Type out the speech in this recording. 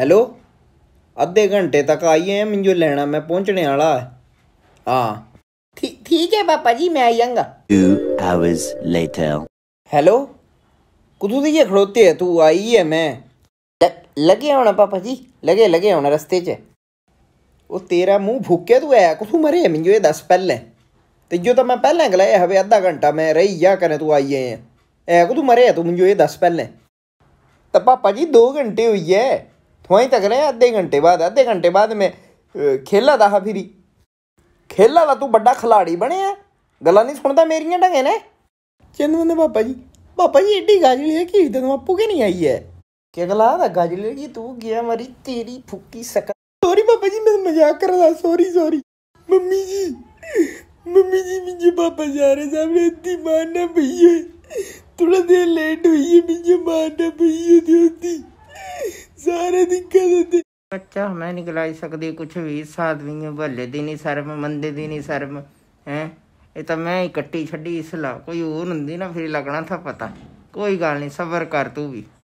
hello ਅੱਧੇ ਘੰਟੇ ਤੱਕ ਆਈਏ ਮੈਨੂੰ ਲੈਣਾ ਮੈਂ ਪਹੁੰਚਣੇ ਵਾਲਾ ਹਾਂ ठीक है पापा जी मैं आ जाऊंगा टू आवर्स लेटर हेलो कुदू दी खड़ोते है तू आई है मैं ल, लगे होना पापा जी लगे लगे होना रस्ते च ओ तेरा मुंह भूखे तू है कुथू मरे है मिंजो दस पहले ते जो तो मैं पहले गलाया हवे आधा घंटा मैं रही जा करे तू आई है ए कुथू मरे है तू मिंजो ये दस पहले तो पापा जी दो घंटे हुई है ਪੁਆਇੰਟ ਤੱਕ ਰਹੇ ਅੱਧੇ ਘੰਟੇ ਬਾਅਦ ਅੱਧੇ ਘੰਟੇ ਬਾਅਦ ਮੈਂ ਖੇਲਾ ਦਾ ਹਾਂ ਫਿਰੀ ਖੇਲਾ ਦਾ ਤੂੰ ਵੱਡਾ ਖਿਲਾੜੀ ਬਣਿਆ ਗੱਲਾਂ ਨਹੀਂ ਸੁਣਦਾ ਮੇਰੀਆਂ ਢੰਗੇ ਨੇ ਚਿੰਨਵਨ ਦੇ ਬਾਬਾ ਜੀ ਬਾਬਾ ਜੀ ਏਡੀ ਗਾਜਲੀ ਹੈ ਕਿ ਇਦਾਂ ਨੂੰ ਅੱਪੂ ਕਿ ਨਹੀਂ ਆਈ ਹੈ ਕਿ ਅਗਲਾ ਦਾ ਗਾਜਲੀ ਕਿ ਤੂੰ ਗਿਆ ਮਰੀ ਤੇਰੀ ਫੁੱਕੀ ਸਕ ਸੋਰੀ ਬਾਬਾ ਜੀ ਮੈਂ ਮਜ਼ਾਕ ਕਰ ਕਰਦਾ sorry sorry mummy ji mummy ji ਮੇਰੇ ਪਾਪਾ ਜਾ ਰਹੇ ਸਾਹਮਣੇ ਦੀ ਮਾਨ ਨਾ ਭਈਏ ਤੁਰ ਦੇ ਲੇਟ ਹੋਈ ਮੇਰੇ ਮਾਨ ਨਾ ਭਈਏ ਦੀ ਨਿਕਲਦੇ ਬੱਚਾ ਮੈਂ ਨਿਕਲਾਈ ਸਕਦੀ ਕੁਛ ਵੀ ਸਾਧਵੀਆਂ ਭੱਲੇ ਦੀ ਨਹੀਂ ਸ਼ਰਮ ਮੰਦੇ ਦੀ ਨਹੀਂ ਸ਼ਰਮ ਹੈ ਇਹ ਤਾਂ ਮੈਂ ਹੀ ਕੱਟੀ ਛੱਡੀ ਇਸਲਾ ਕੋਈ ਹੋਰ ਹੁੰਦੀ ਨਾ ਫਿਰ ਲੱਗਣਾ ਥਾ ਪਤਾ ਕੋਈ ਗੱਲ ਨਹੀਂ ਸਬਰ ਕਰ ਤੂੰ ਵੀ